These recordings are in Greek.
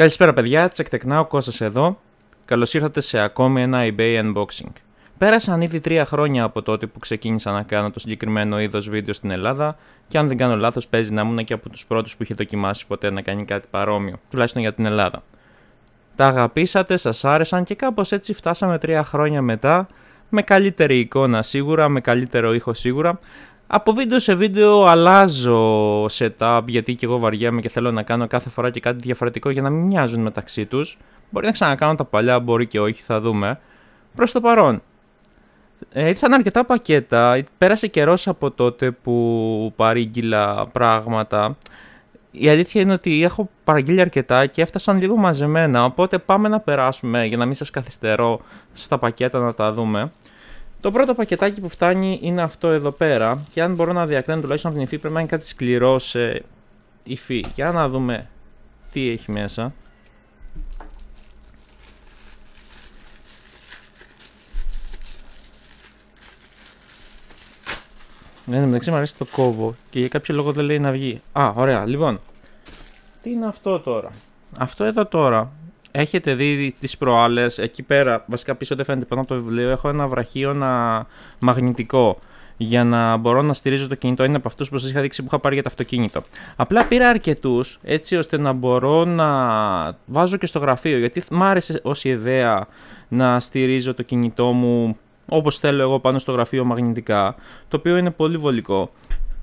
Καλησπέρα παιδιά, ο Κώστας εδώ. Καλώς ήρθατε σε ακόμη ένα eBay unboxing. Πέρασαν ήδη τρία χρόνια από τότε που ξεκίνησα να κάνω το συγκεκριμένο είδος βίντεο στην Ελλάδα και αν δεν κάνω λάθος παίζει να ήμουν και από τους πρώτους που είχε δοκιμάσει ποτέ να κάνει κάτι παρόμοιο, τουλάχιστον για την Ελλάδα. Τα αγαπήσατε, σας άρεσαν και κάπως έτσι φτάσαμε τρία χρόνια μετά με καλύτερη εικόνα σίγουρα, με καλύτερο ήχο σίγουρα, από βίντεο σε βίντεο αλλάζω setup γιατί και εγώ βαριέμαι και θέλω να κάνω κάθε φορά και κάτι διαφορετικό για να μην μοιάζουν μεταξύ τους. Μπορεί να ξανακάνω τα παλιά, μπορεί και όχι, θα δούμε. Προς το παρόν, ε, ήρθαν αρκετά πακέτα, πέρασε καιρός από τότε που παρήγγειλα πράγματα. Η αλήθεια είναι ότι έχω παραγγείλει αρκετά και έφτασαν λίγο μαζεμένα, οπότε πάμε να περάσουμε για να μην σας καθυστερώ στα πακέτα να τα δούμε. Το πρώτο πακετάκι που φτάνει είναι αυτό εδώ πέρα και αν μπορώ να διακρίνω τουλάχιστον από την υφή πρέπει να είναι κάτι σκληρό σε υφή. Για να δούμε τι έχει μέσα. Ναι, ναι μεταξύ μου αρέσει το κόβω και για κάποιο λόγο δεν λέει να βγει. Α, ωραία. Λοιπόν, τι είναι αυτό τώρα. Αυτό εδώ τώρα Έχετε δει τις προάλλες, εκεί πέρα, βασικά πίσω δεν φαίνεται πάνω από το βιβλίο, έχω ένα ένα μαγνητικό για να μπορώ να στηρίζω το κινητό. Είναι από αυτούς που σας είχα δείξει που είχα πάρει για το αυτοκίνητο. Απλά πήρα αρκετούς έτσι ώστε να μπορώ να βάζω και στο γραφείο. Γιατί μ' άρεσε ως ιδέα να στηρίζω το κινητό μου όπως θέλω εγώ πάνω στο γραφείο μαγνητικά. Το οποίο είναι πολύ βολικό.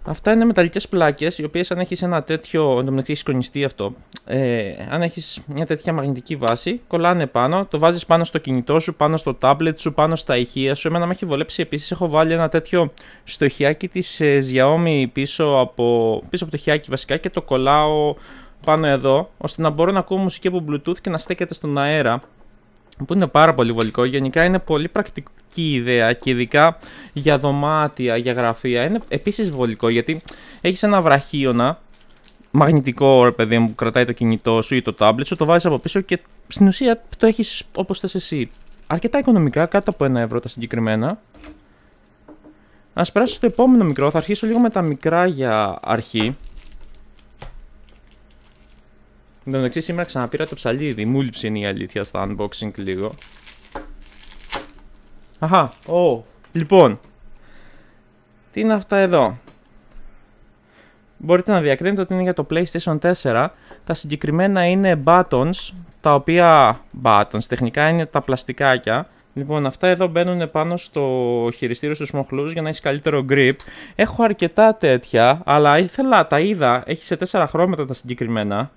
Αυτά είναι μεταλλικές πλάκες, οι οποίες αν έχεις ένα τέτοιο, εν τω μεταξύ έχεις αυτό, ε, αν μια τέτοια μαγνητική βάση, κολλάνε πάνω, το βάζεις πάνω στο κινητό σου, πάνω στο τάμπλετ σου, πάνω στα ηχεία σου. Εμένα με έχει βολέψει επίσης, έχω βάλει ένα τέτοιο στο ηχιάκι της ε, Xiaomi πίσω από, πίσω από το ηχιάκι βασικά και το κολλάω πάνω εδώ, ώστε να μπορώ να ακούω μουσική από Bluetooth και να στέκεται στον αέρα που είναι πάρα πολύ βολικό. Γενικά είναι πολύ πρακτική ιδέα και ειδικά για δωμάτια, για γραφεία. Είναι επίσης βολικό γιατί έχεις ένα βραχίωνα μαγνητικό ρε παιδί μου που κρατάει το κινητό σου ή το tablet σου, το βάζεις από πίσω και στην ουσία το έχεις όπως θες εσύ. Αρκετά οικονομικά, κάτω από ένα ευρώ τα συγκεκριμένα. Ας περάσω στο επόμενο μικρό, θα αρχίσω λίγο με τα μικρά για αρχή. Εν τω μεταξύ σήμερα ξαναπήρα το ψαλίδι, μου είναι η αλήθεια στα unboxing λίγο. Αχα, ω, oh. λοιπόν. Τι είναι αυτά εδώ. Μπορείτε να διακρίνετε ότι είναι για το PlayStation 4. Τα συγκεκριμένα είναι buttons, τα οποία buttons τεχνικά είναι τα πλαστικάκια. Λοιπόν, αυτά εδώ μπαίνουν πάνω στο χειριστήριο στους μοχλούς για να έχεις καλύτερο grip. Έχω αρκετά τέτοια, αλλά ήθελα, τα είδα, έχει σε τέσσερα χρώματα τα συγκεκριμένα.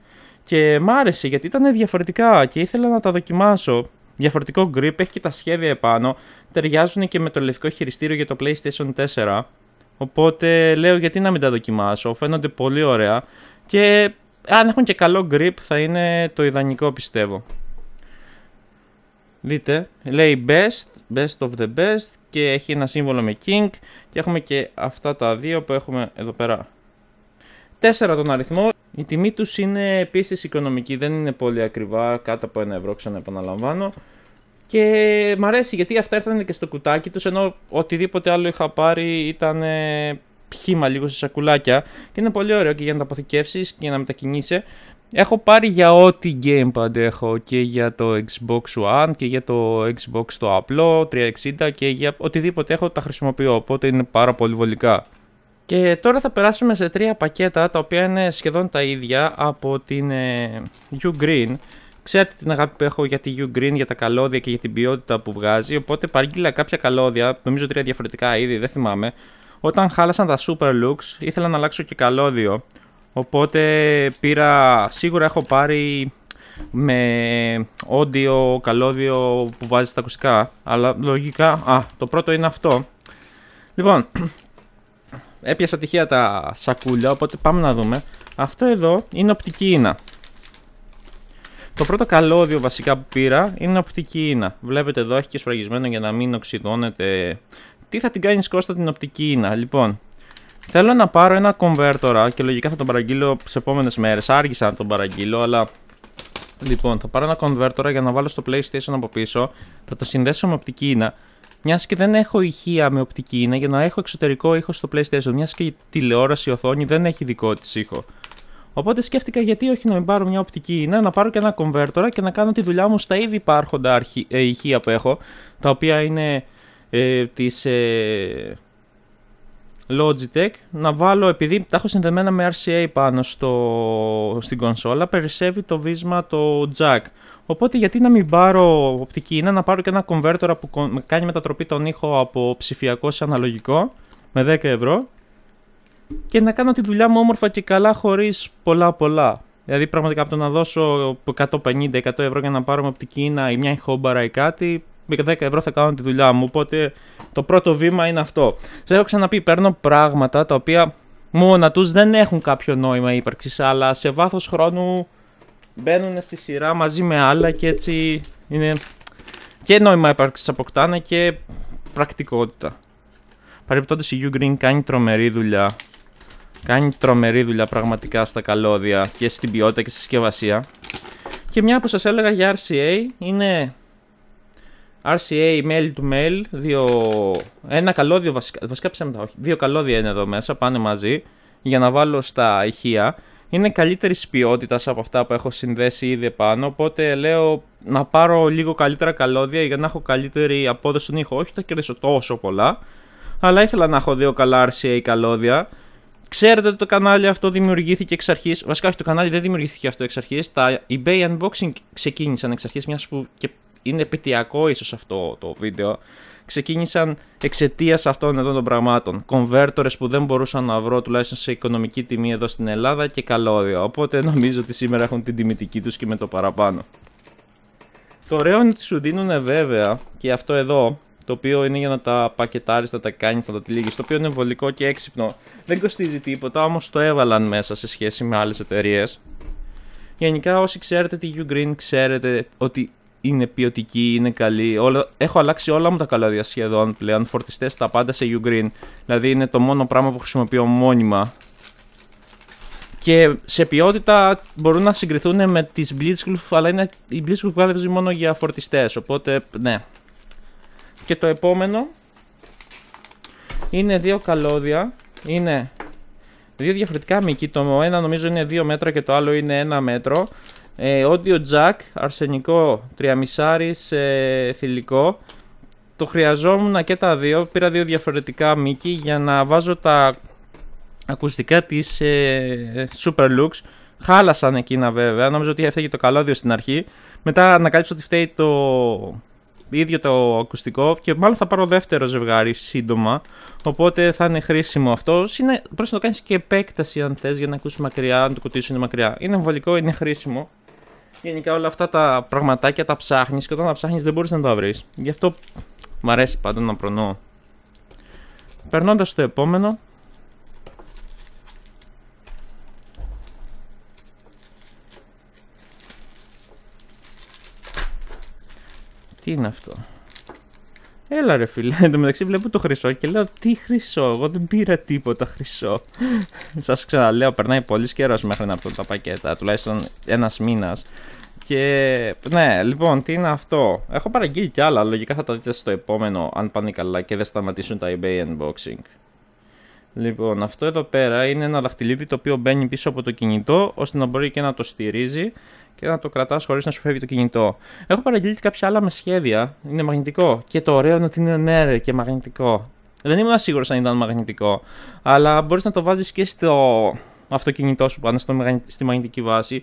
Και μ' άρεσε γιατί ήταν διαφορετικά και ήθελα να τα δοκιμάσω. Διαφορετικό grip, έχει και τα σχέδια επάνω. Ταιριάζουν και με το λευκό χειριστήριο για το PlayStation 4. Οπότε λέω γιατί να μην τα δοκιμάσω, φαίνονται πολύ ωραία. Και αν έχουν και καλό grip θα είναι το ιδανικό πιστεύω. Δείτε, λέει best, best of the best και έχει ένα σύμβολο με king και έχουμε και αυτά τα δύο που έχουμε εδώ πέρα. Τέσσερα τον αριθμό. Η τιμή τους είναι επίσης οικονομική, δεν είναι πολύ ακριβά, κάτω από ένα ευρώ ξαναεπαναλαμβάνω. Και μ' αρέσει γιατί αυτά ήρθαν και στο κουτάκι τους, ενώ οτιδήποτε άλλο είχα πάρει ήταν ε, πχήμα λίγο σε σακουλάκια. Και είναι πολύ ωραίο και για να τα αποθηκεύσεις και για να μετακινείσαι. Έχω πάρει για ό,τι gamepad έχω και για το Xbox One και για το Xbox το απλό 360 και για οτιδήποτε έχω τα χρησιμοποιώ, οπότε είναι πάρα πολύ βολικά. Και τώρα θα περάσουμε σε τρία πακέτα τα οποία είναι σχεδόν τα ίδια από την ε, U-Green. Ξέρετε την αγάπη που έχω για τη U-Green, για τα καλώδια και για την ποιότητα που βγάζει. Οπότε παρήγγειλα κάποια καλώδια, νομίζω τρία διαφορετικά ήδη, δεν θυμάμαι. Όταν χάλασαν τα Super Looks, ήθελα να αλλάξω και καλώδιο. Οπότε πήρα, σίγουρα έχω πάρει με audio καλώδιο που βάζει στα ακουστικά. Αλλά λογικά, α, το πρώτο είναι αυτό. Λοιπόν, έπιασα τυχαία τα σακούλια, οπότε πάμε να δούμε. Αυτό εδώ είναι οπτική ίνα. Το πρώτο καλώδιο βασικά που πήρα είναι οπτική ίνα. Βλέπετε εδώ έχει και σφραγισμένο για να μην οξυδώνεται. Τι θα την κάνεις Κώστα την οπτική ίνα. Λοιπόν, θέλω να πάρω ένα κομβέρτορα και λογικά θα τον παραγγείλω σε επόμενες μέρες. Άργησα να τον παραγγείλω, αλλά... Λοιπόν, θα πάρω ένα κονβέρτορα για να βάλω στο PlayStation από πίσω. Θα το συνδέσω με οπτική ίνα μιας και δεν έχω ηχεία με οπτική, είναι για να έχω εξωτερικό ήχο στο PlayStation. Μιας και η τηλεόραση η οθόνη δεν έχει δικό της ήχο. Οπότε σκέφτηκα γιατί όχι να μην πάρω μια οπτική είναι, να πάρω και ένα κομβέρτορα και να κάνω τη δουλειά μου στα ήδη υπάρχοντα ε, ηχεία που έχω, τα οποία είναι ε, της, ε, Logitech να βάλω, επειδή τα έχω συνδεμένα με RCA πάνω στο, στην κονσόλα, περισσεύει το βίσμα το jack. Οπότε γιατί να μην πάρω οπτική είναι να πάρω και ένα converter που κάνει μετατροπή τον ήχο από ψηφιακό σε αναλογικό με 10 ευρώ και να κάνω τη δουλειά μου όμορφα και καλά χωρίς πολλά πολλά. Δηλαδή πραγματικά από το να δώσω 150-100 ευρώ για να πάρω με οπτική ή μια ηχόμπαρα ή κάτι με 10 ευρώ θα κάνω τη δουλειά μου. Οπότε το πρώτο βήμα είναι αυτό. Σας έχω ξαναπεί, παίρνω πράγματα τα οποία μόνα τους δεν έχουν κάποιο νόημα ύπαρξης, αλλά σε βάθος χρόνου μπαίνουν στη σειρά μαζί με άλλα και έτσι είναι και νόημα ύπαρξης αποκτάνε και πρακτικότητα. Παρεπιπτόντω η U Green κάνει τρομερή δουλειά. Κάνει τρομερή δουλειά πραγματικά στα καλώδια και στην ποιότητα και στη συσκευασία. Και μια που σας έλεγα για RCA είναι RCA mail to mail, δύο... ένα καλώδιο βασικά, βασικά ψέματα, όχι, δύο καλώδια είναι εδώ μέσα, πάνε μαζί για να βάλω στα ηχεία. Είναι καλύτερη ποιότητα από αυτά που έχω συνδέσει ήδη πάνω, οπότε λέω να πάρω λίγο καλύτερα καλώδια για να έχω καλύτερη απόδοση στον ήχο. Όχι θα κερδίσω τόσο πολλά, αλλά ήθελα να έχω δύο καλά RCA καλώδια. Ξέρετε ότι το κανάλι αυτό δημιουργήθηκε εξ αρχής. Βασικά, όχι, το κανάλι δεν δημιουργήθηκε αυτό εξ αρχής. Τα eBay unboxing ξεκίνησαν εξ αρχής, μιας που είναι επιτιακό ίσως αυτό το βίντεο, ξεκίνησαν εξαιτίας αυτών εδώ των πραγμάτων. Κονβέρτορες που δεν μπορούσα να βρω τουλάχιστον σε οικονομική τιμή εδώ στην Ελλάδα και καλώδια. Οπότε νομίζω ότι σήμερα έχουν την τιμητική τους και με το παραπάνω. Το ωραίο είναι ότι σου δίνουν βέβαια και αυτό εδώ το οποίο είναι για να τα πακετάρεις, να τα κάνεις, να τα τυλίγεις. Το οποίο είναι βολικό και έξυπνο. Δεν κοστίζει τίποτα, όμως το έβαλαν μέσα σε σχέση με άλλες εταιρείες. Γενικά, όσοι ξέρετε τη Ugreen, ξέρετε ότι είναι ποιοτική, είναι καλή. Όλα... Έχω αλλάξει όλα μου τα καλώδια σχεδόν πλέον. Φορτιστές τα πάντα σε Ugreen. Δηλαδή είναι το μόνο πράγμα που χρησιμοποιώ μόνιμα. Και σε ποιότητα μπορούν να συγκριθούν με τις Blitzkrieg, αλλά είναι... η που βγάζει μόνο για φορτιστές. Οπότε ναι. Και το επόμενο είναι δύο καλώδια. Είναι δύο διαφορετικά μήκη. Το ένα νομίζω είναι 2 μέτρα και το άλλο είναι 1 μέτρο. Ε, audio jack, αρσενικό, τριαμισάρις, ε, θηλυκό. Το χρειαζόμουν και τα δύο, πήρα δύο διαφορετικά μήκη για να βάζω τα ακουστικά της ε, Superlux. Χάλασαν εκείνα βέβαια, Νομίζω ότι έφταιγε το καλώδιο στην αρχή. Μετά ανακάλυψα ότι φταίει το ίδιο το ακουστικό και μάλλον θα πάρω δεύτερο ζευγάρι σύντομα. Οπότε θα είναι χρήσιμο αυτό. Είναι, να το κάνεις και επέκταση αν θες για να ακούσει μακριά, αν το κουτίσεις είναι μακριά. Είναι βολικό, είναι χρήσιμο. Γενικά όλα αυτά τα πραγματάκια τα ψάχνεις και όταν τα ψάχνεις δεν μπορείς να τα βρεις. Γι' αυτό μου αρέσει πάντα να προνοώ. Περνώντας στο επόμενο, Τι είναι αυτό. Έλα ρε φίλε, εν τω μεταξύ βλέπω το χρυσό και λέω τι χρυσό, εγώ δεν πήρα τίποτα χρυσό. Σας ξαναλέω, περνάει πολύ καιρός μέχρι να έρθουν τα πακέτα, τουλάχιστον ένας μήνας. Και ναι, λοιπόν, τι είναι αυτό. Έχω παραγγείλει κι άλλα, λογικά θα τα δείτε στο επόμενο, αν πάνε καλά και δεν σταματήσουν τα eBay unboxing. Λοιπόν, αυτό εδώ πέρα είναι ένα δαχτυλίδι το οποίο μπαίνει πίσω από το κινητό ώστε να μπορεί και να το στηρίζει και να το κρατάς χωρίς να σου φεύγει το κινητό. Έχω παραγγείλει κάποια άλλα με σχέδια. Είναι μαγνητικό. Και το ωραίο είναι ότι είναι ναι, ρε και μαγνητικό. Δεν ήμουν σίγουρος αν ήταν μαγνητικό. Αλλά μπορείς να το βάζεις και στο αυτοκίνητό σου πάνω στη μαγνητική βάση.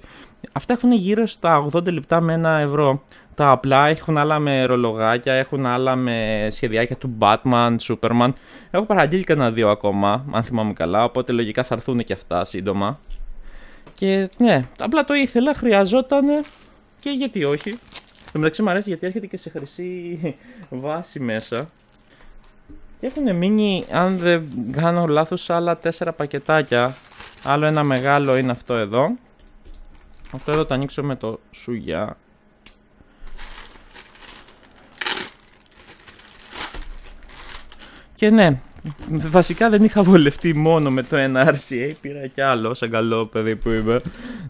Αυτά έχουν γύρω στα 80 λεπτά με ένα ευρώ. Τα απλά έχουν άλλα με ρολογάκια, έχουν άλλα με σχεδιάκια του Batman, Superman. Έχω παραγγείλει κανένα δύο ακόμα, αν θυμάμαι καλά, οπότε λογικά θα έρθουν και αυτά σύντομα. Και ναι, απλά το ήθελα, χρειαζόταν και γιατί όχι. Εν μεταξύ μου αρέσει γιατί έρχεται και σε χρυσή βάση μέσα. Και έχουν μείνει, αν δεν κάνω λάθος, άλλα τέσσερα πακετάκια. Άλλο ένα μεγάλο είναι αυτό εδώ. Αυτό εδώ το ανοίξω με το σουγιά. Και ναι, βασικά δεν είχα βολευτεί μόνο με το ένα RCA, πήρα και άλλο, σαν καλό παιδί που είμαι.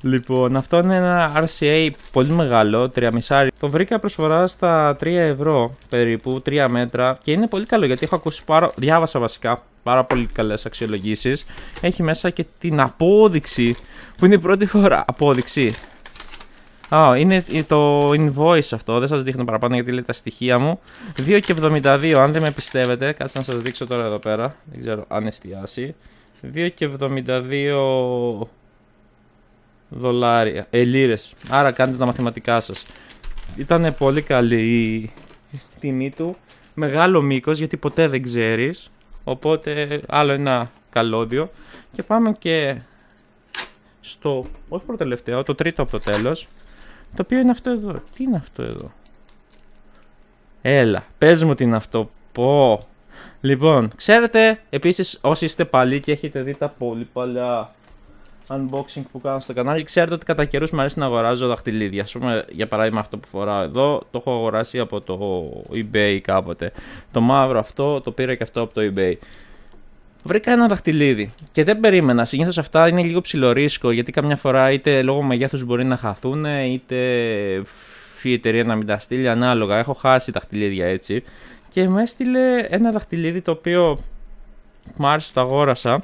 Λοιπόν, αυτό είναι ένα RCA πολύ μεγάλο, 3,5. Το βρήκα προσφορά στα 3 ευρώ περίπου, 3 μέτρα και είναι πολύ καλό γιατί έχω ακούσει πάρα, διάβασα βασικά πάρα πολύ καλές αξιολογήσεις. Έχει μέσα και την απόδειξη, που είναι η πρώτη φορά, απόδειξη, Α, είναι το invoice αυτό, δεν σας δείχνω παραπάνω γιατί λέει τα στοιχεία μου 2,72, αν δεν με πιστεύετε, κάτσε να σας δείξω τώρα εδώ πέρα Δεν ξέρω αν εστιάσει 2,72 δολάρια, ε, άρα κάντε τα μαθηματικά σας Ήταν πολύ καλή η τιμή του Μεγάλο μήκος γιατί ποτέ δεν ξέρεις Οπότε άλλο ένα καλώδιο Και πάμε και στο, όχι προτελευταίο, το τρίτο από το τέλος το οποίο είναι αυτό εδώ. Τι είναι αυτό εδώ. Έλα, πες μου τι είναι αυτό. Πω. Λοιπόν, ξέρετε, επίσης όσοι είστε παλιοί και έχετε δει τα πολύ παλιά unboxing που κάνω στο κανάλι, ξέρετε ότι κατά καιρούς μου αρέσει να αγοράζω δαχτυλίδια. Ας πούμε, για παράδειγμα αυτό που φοράω εδώ, το έχω αγοράσει από το eBay κάποτε. Το μαύρο αυτό το πήρα και αυτό από το eBay βρήκα ένα δαχτυλίδι. Και δεν περίμενα. Συνήθως αυτά είναι λίγο ψηλορίσκο γιατί καμιά φορά είτε λόγω μεγέθους μπορεί να χαθούν, είτε η εταιρεία να μην τα στείλει ανάλογα. Έχω χάσει δαχτυλίδια έτσι. Και με έστειλε ένα δαχτυλίδι το οποίο μου άρεσε το αγόρασα.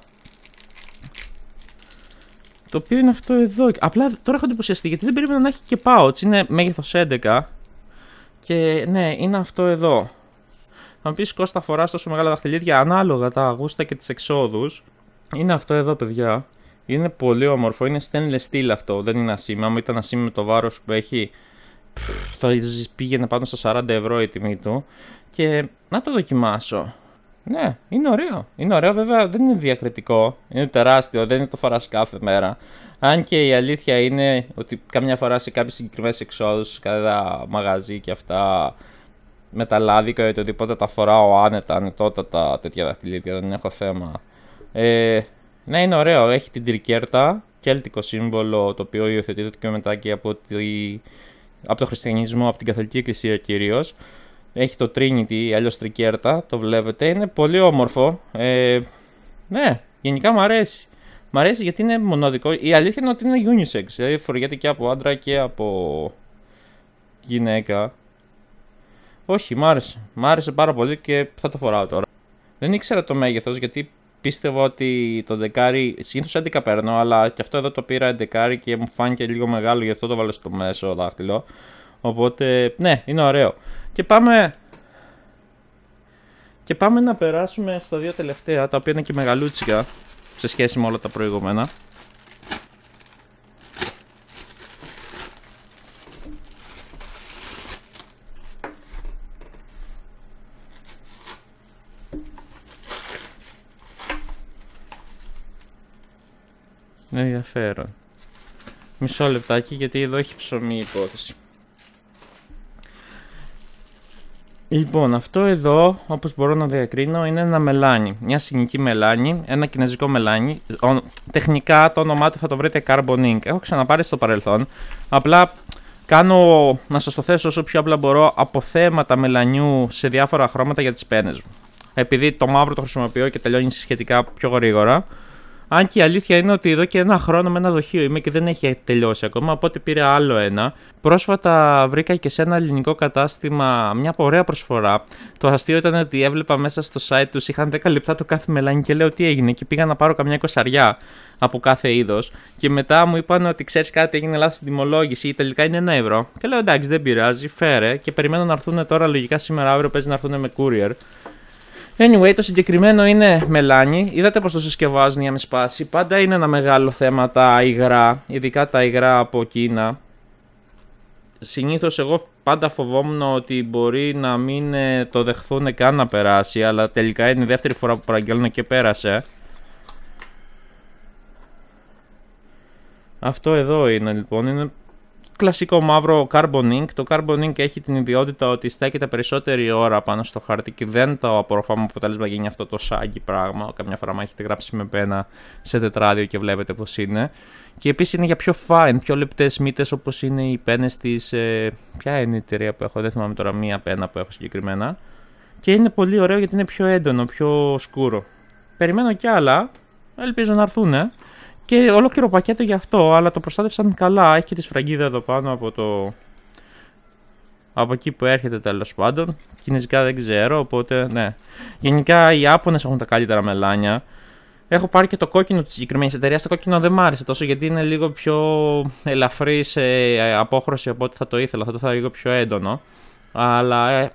Το οποίο είναι αυτό εδώ. Απλά τώρα έχω εντυπωσιαστεί γιατί δεν περίμενα να έχει και πάω. Είναι μέγεθος 11. Και ναι, είναι αυτό εδώ. Αν μου πεις Κώστα, φοράς τόσο μεγάλα δαχτυλίδια ανάλογα τα αγούστα και τις εξόδους. Είναι αυτό εδώ, παιδιά. Είναι πολύ όμορφο. Είναι stainless steel αυτό. Δεν είναι ασήμα. Άμα ήταν ασήμα με το βάρος που έχει, θα πήγαινε πάνω στα 40 ευρώ η τιμή του. Και να το δοκιμάσω. Ναι, είναι ωραίο. Είναι ωραίο, βέβαια δεν είναι διακριτικό. Είναι τεράστιο, δεν είναι το φοράς κάθε μέρα. Αν και η αλήθεια είναι ότι καμιά φορά σε κάποιες συγκεκριμένες εξόδους, κάθε μαγαζί και αυτά, με τα λάδικα ή οτιδήποτε τα φοράω άνετα, ανετότατα, τέτοια δαχτυλίδια, δεν έχω θέμα. Ε, ναι, είναι ωραίο. Έχει την τρικέρτα, κέλτικο σύμβολο, το οποίο υιοθετείται και μετά και από, τη, από το χριστιανισμό, από την Καθολική Εκκλησία κυρίως. Έχει το Trinity, αλλιώς τρικέρτα, το βλέπετε. Είναι πολύ όμορφο. Ε, ναι, γενικά μου αρέσει. Μ' αρέσει γιατί είναι μοναδικό. Η αλήθεια είναι ότι είναι unisex. Δηλαδή φοριέται και από άντρα και από γυναίκα. Όχι, μ' άρεσε. Μ' άρεσε πάρα πολύ και θα το φοράω τώρα. Δεν ήξερα το μέγεθος γιατί πίστευα ότι το δεκάρι. Συνήθως 11 παίρνω, αλλά και αυτό εδώ το πήρα 11 και μου φάνηκε λίγο μεγάλο, γι' αυτό το βάλω στο μέσο δάχτυλο. Οπότε, ναι, είναι ωραίο. Και πάμε. Και πάμε να περάσουμε στα δύο τελευταία, τα οποία είναι και μεγαλούτσικα σε σχέση με όλα τα προηγούμενα. ενδιαφέρον. Μισό λεπτάκι γιατί εδώ έχει ψωμί η υπόθεση. Λοιπόν, αυτό εδώ, όπως μπορώ να διακρίνω, είναι ένα μελάνι. Μια συγγενική μελάνι, ένα κινέζικο μελάνι. τεχνικά το όνομά του θα το βρείτε Carbon Inc. Έχω ξαναπάρει στο παρελθόν. Απλά κάνω, να σας το θέσω όσο πιο απλά μπορώ, αποθέματα μελανιού σε διάφορα χρώματα για τις πένες μου. Επειδή το μαύρο το χρησιμοποιώ και τελειώνει σχετικά πιο γρήγορα, αν και η αλήθεια είναι ότι εδώ και ένα χρόνο με ένα δοχείο είμαι και δεν έχει τελειώσει ακόμα, οπότε πήρε άλλο ένα. Πρόσφατα βρήκα και σε ένα ελληνικό κατάστημα μια ωραία προσφορά. Το αστείο ήταν ότι έβλεπα μέσα στο site τους είχαν 10 λεπτά το κάθε μελάνι και λέω τι έγινε και πήγα να πάρω καμιά κοσαριά από κάθε είδος. Και μετά μου είπαν ότι ξέρεις κάτι, έγινε λάθος στην τιμολόγηση ή τελικά είναι ένα ευρώ. Και λέω εντάξει, δεν πειράζει, φέρε. Και περιμένω να έρθουν τώρα λογικά σήμερα αύριο παίζει να έρθουν με courier. Anyway, το συγκεκριμένο είναι μελάνι. Είδατε πως το συσκευάζουν για να μην σπάσει. Πάντα είναι ένα μεγάλο θέμα τα υγρά, ειδικά τα υγρά από Κίνα. Συνήθως εγώ πάντα φοβόμουν ότι μπορεί να μην ε, το δεχθούν καν να περάσει, αλλά τελικά είναι η δεύτερη φορά που παραγγέλνω και πέρασε. Αυτό εδώ είναι λοιπόν, είναι κλασικό μαύρο carbon ink. Το carbon ink έχει την ιδιότητα ότι στέκεται περισσότερη ώρα πάνω στο χαρτί και δεν το απορροφάμε αποτέλεσμα γίνει αυτό το σάγκι πράγμα. Καμιά φορά, έχετε γράψει με πένα σε τετράδιο και βλέπετε πώς είναι. Και επίσης είναι για πιο fine, πιο λεπτές μύτες όπως είναι οι πένες της. Ε, ποια είναι η εταιρεία που έχω, δεν θυμάμαι τώρα μία πένα που έχω συγκεκριμένα. Και είναι πολύ ωραίο γιατί είναι πιο έντονο, πιο σκούρο. Περιμένω κι άλλα. Ελπίζω να έρθουν. Και ολόκληρο πακέτο για αυτό, αλλά το προστάτευσαν καλά. Έχει και τη σφραγίδα εδώ πάνω από το. Από εκεί που έρχεται τέλος πάντων. Κινέζικα δεν ξέρω, οπότε ναι. Γενικά οι Άπωνε έχουν τα καλύτερα μελάνια. Έχω πάρει και το κόκκινο της συγκεκριμένης εταιρείας. Το κόκκινο δεν μ' άρεσε τόσο γιατί είναι λίγο πιο ελαφρύ σε απόχρωση από ό,τι θα το ήθελα. Θα το λίγο πιο έντονο. Αλλά ε,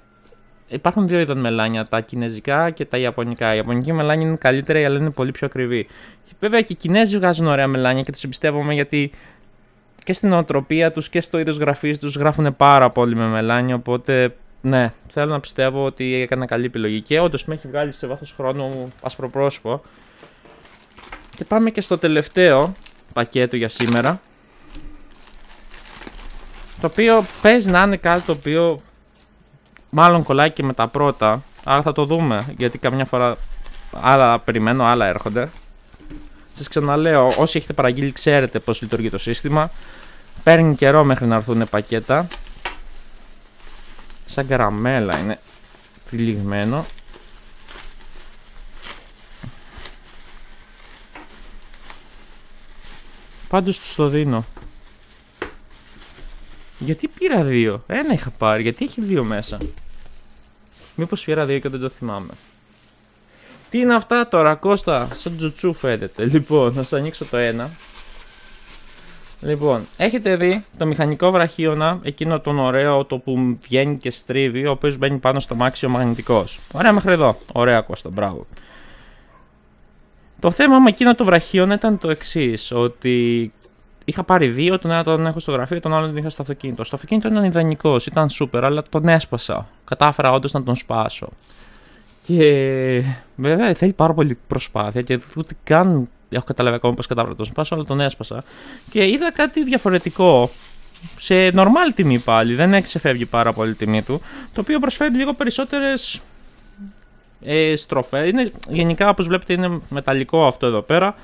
Υπάρχουν δύο είδων μελάνια, τα κινέζικα και τα ιαπωνικά. Η ιαπωνική μελάνια είναι καλύτερη, αλλά είναι πολύ πιο ακριβή. Βέβαια και οι Κινέζοι βγάζουν ωραία μελάνια και τους εμπιστεύομαι γιατί και στην οτροπία τους και στο είδος γραφής τους γράφουν πάρα πολύ με μελάνια. Οπότε ναι, θέλω να πιστεύω ότι έκανα καλή επιλογή. Και όντως με έχει βγάλει σε βάθος χρόνου ασπροπρόσωπο. Και πάμε και στο τελευταίο πακέτο για σήμερα. Το οποίο παίζει να είναι κάτι το οποίο Μάλλον κολλάει και με τα πρώτα, αλλά θα το δούμε. Γιατί καμιά φορά άλλα περιμένω, άλλα έρχονται. Σας ξαναλέω, όσοι έχετε παραγγείλει, ξέρετε πώς λειτουργεί το σύστημα. Παίρνει καιρό μέχρι να έρθουν πακέτα. Σαν καραμέλα είναι τυλιγμένο. Πάντως τους το δίνω. Γιατί πήρα δύο. Ένα είχα πάρει. Γιατί έχει δύο μέσα. Μήπως πήρα δύο και δεν το θυμάμαι. Τι είναι αυτά τώρα, Κώστα. Σαν τζουτσού φαίνεται. Λοιπόν, θα σα ανοίξω το ένα. Λοιπόν, έχετε δει το μηχανικό βραχίωνα, εκείνο τον ωραίο το που βγαίνει και στρίβει, ο οποίος μπαίνει πάνω στο μάξι ο μαγνητικός. Ωραία, μέχρι εδώ. Ωραία, Κώστα, μπράβο. Το θέμα με εκείνο το βραχίωνα ήταν το εξής, ότι είχα πάρει δύο, τον ένα τον έχω στο γραφείο, τον άλλο τον είχα στο αυτοκίνητο. Στο αυτοκίνητο ήταν ιδανικός, ήταν σούπερ, αλλά τον έσπασα. Κατάφερα όντως να τον σπάσω. Και βέβαια θέλει πάρα πολύ προσπάθεια και ούτε καν έχω καταλάβει ακόμα πώς κατάφερα να τον σπάσω, αλλά τον έσπασα. Και είδα κάτι διαφορετικό. Σε normal τιμή πάλι, δεν ξεφεύγει πάρα πολύ η τιμή του. Το οποίο προσφέρει λίγο περισσότερες ε, στροφές. γενικά, όπως βλέπετε, είναι μεταλλικό αυτό εδώ πέρα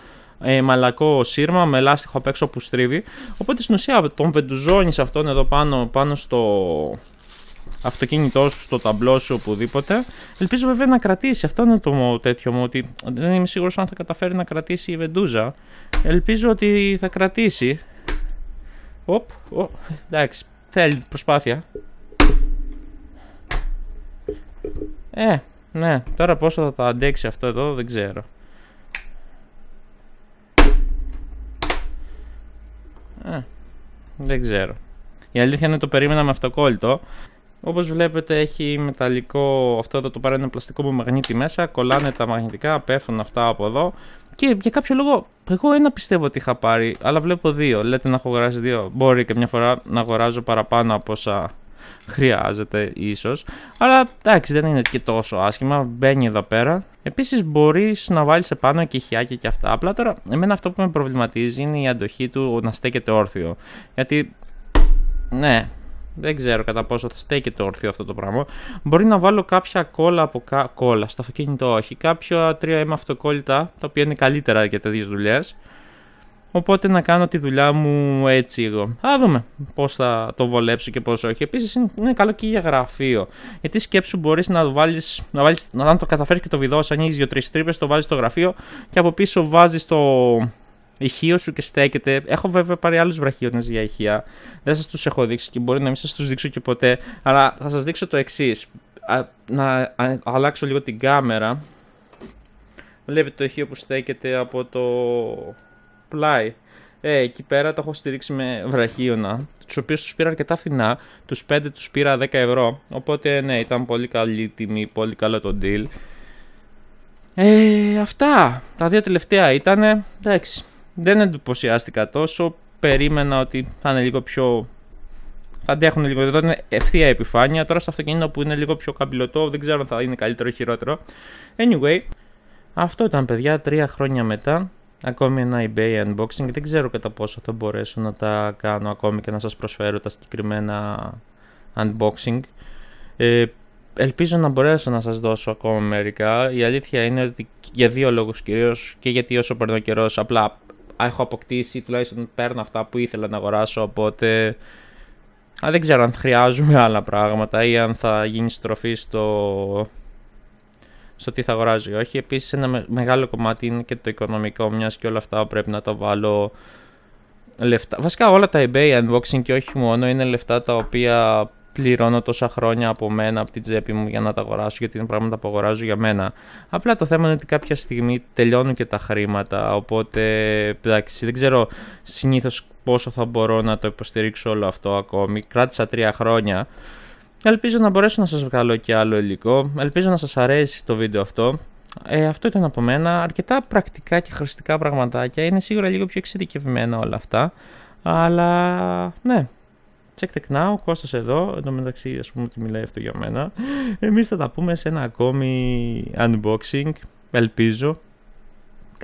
ε, μαλακό σύρμα με λάστιχο απ' έξω που στρίβει. Οπότε στην ουσία τον βεντουζώνεις αυτόν εδώ πάνω, πάνω στο αυτοκίνητό σου, στο ταμπλό σου, οπουδήποτε. Ελπίζω βέβαια να κρατήσει. Αυτό είναι το τέτοιο μου, ότι δεν είμαι σίγουρος αν θα καταφέρει να κρατήσει η βεντούζα. Ελπίζω ότι θα κρατήσει. Οπ, Ο. εντάξει, θέλει προσπάθεια. Ε, ναι, τώρα πόσο θα τα αντέξει αυτό εδώ δεν ξέρω. Δεν ξέρω. Η αλήθεια είναι το περίμενα με αυτοκόλλητο. Όπως βλέπετε, έχει μεταλλικό αυτό εδώ το ένα πλαστικό που μαγνήτη μέσα. Κολλάνε τα μαγνητικά, πέφτουν αυτά από εδώ. Και για κάποιο λόγο, εγώ ένα πιστεύω ότι είχα πάρει, αλλά βλέπω δύο. Λέτε να έχω αγοράσει δύο. Μπορεί και μια φορά να αγοράζω παραπάνω από όσα χρειάζεται ίσως. Αλλά εντάξει, δεν είναι και τόσο άσχημα. Μπαίνει εδώ πέρα. Επίσης, μπορείς να βάλεις επάνω και χιάκια και αυτά. Απλά τώρα, εμένα αυτό που με προβληματίζει είναι η αντοχή του να στέκεται όρθιο. Γιατί. Ναι, δεν ξέρω κατά πόσο θα στέκεται όρθιο αυτό το πράγμα. Μπορεί να βάλω κάποια κόλλα από κα... κόλλα στο αυτοκίνητο, όχι. Κάποια 3M αυτοκόλλητα, τα οποία είναι καλύτερα για τέτοιες δουλειές. Οπότε να κάνω τη δουλειά μου έτσι εγώ. Θα δούμε πώς θα το βολέψω και πώς όχι. Επίσης είναι καλό και για γραφείο. Γιατί σκέψου μπορείς να βάλεις, να βάλεις, να, το καταφέρεις και το βιδο ανοιγει ανοίγει δύο-τρει τρύπες, το βάζεις στο γραφείο και από πίσω βάζεις το ηχείο σου και στέκεται. Έχω βέβαια πάρει άλλους βραχίωνε για ηχεία. Δεν σας τους έχω δείξει και μπορεί να μην σας τους δείξω και ποτέ. Αλλά θα σας δείξω το εξής. Να αλλάξω λίγο την κάμερα. Βλέπετε το ηχείο που στέκεται από το πλάι. Ε, εκεί πέρα το έχω στηρίξει με βραχίωνα, τους οποίους τους πήρα αρκετά φθηνά. Τους 5 τους πήρα 10 ευρώ. Οπότε ναι, ήταν πολύ καλή τιμή, πολύ καλό το deal. Ε, αυτά. Τα δύο τελευταία ήταν. Εντάξει. Δεν εντυπωσιάστηκα τόσο. Περίμενα ότι θα είναι λίγο πιο. Θα αντέχουν λίγο. Εδώ είναι ευθεία επιφάνεια. Τώρα στο αυτοκίνητο που είναι λίγο πιο καμπυλωτό, δεν ξέρω αν θα είναι καλύτερο ή χειρότερο. Anyway, αυτό ήταν παιδιά τρία χρόνια μετά ακόμη ένα eBay unboxing. Δεν ξέρω κατά πόσο θα μπορέσω να τα κάνω ακόμη και να σας προσφέρω τα συγκεκριμένα unboxing. Ε, ελπίζω να μπορέσω να σας δώσω ακόμα μερικά. Η αλήθεια είναι ότι για δύο λόγους κυρίως και γιατί όσο περνάω καιρός, απλά έχω αποκτήσει, τουλάχιστον παίρνω αυτά που ήθελα να αγοράσω, οπότε δεν ξέρω αν χρειάζομαι άλλα πράγματα ή αν θα γίνει στροφή στο στο τι θα αγοράζω ή όχι. Επίσης, ένα μεγάλο κομμάτι είναι και το οικονομικό, μιας και όλα αυτά πρέπει να τα βάλω λεφτά. Βασικά, όλα τα eBay unboxing και όχι μόνο είναι λεφτά τα οποία πληρώνω τόσα χρόνια από μένα, από την τσέπη μου για να τα αγοράσω, γιατί είναι πράγματα που αγοράζω για μένα. Απλά το θέμα είναι ότι κάποια στιγμή τελειώνουν και τα χρήματα, οπότε εντάξει, δεν ξέρω συνήθως πόσο θα μπορώ να το υποστηρίξω όλο αυτό ακόμη. Κράτησα τρία χρόνια. Ελπίζω να μπορέσω να σας βγάλω και άλλο υλικό. Ελπίζω να σας αρέσει το βίντεο αυτό. Ε, αυτό ήταν από μένα. Αρκετά πρακτικά και χρηστικά πραγματάκια. Είναι σίγουρα λίγο πιο εξειδικευμένα όλα αυτά. Αλλά ναι, check the now, Κώστας εδώ, εν τω μεταξύ ας πούμε ότι μιλάει αυτό για μένα. Εμείς θα τα πούμε σε ένα ακόμη unboxing, ελπίζω,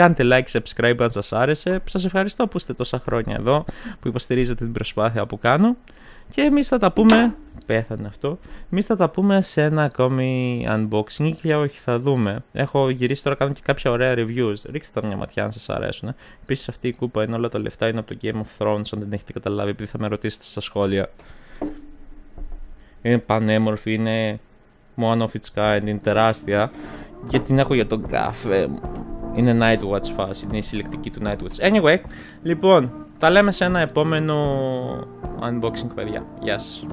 Κάντε like, subscribe αν σας άρεσε. Σας ευχαριστώ που είστε τόσα χρόνια εδώ, που υποστηρίζετε την προσπάθεια που κάνω. Και εμείς θα τα πούμε, πέθανε αυτό, εμείς θα τα πούμε σε ένα ακόμη unboxing και όχι θα δούμε. Έχω γυρίσει τώρα κάνω και κάποια ωραία reviews, ρίξτε τα μια ματιά αν σας αρέσουν. Ε. Επίσης αυτή η κούπα είναι όλα τα λεφτά, είναι από το Game of Thrones αν δεν έχετε καταλάβει επειδή θα με ρωτήσετε στα σχόλια. Είναι πανέμορφη, είναι one of its kind, είναι τεράστια και την έχω για τον καφέ μου. Είναι Nightwatch φάση, είναι η συλλεκτική του Nightwatch. Anyway, λοιπόν, τα λέμε σε ένα επόμενο unboxing, παιδιά. Γεια σας.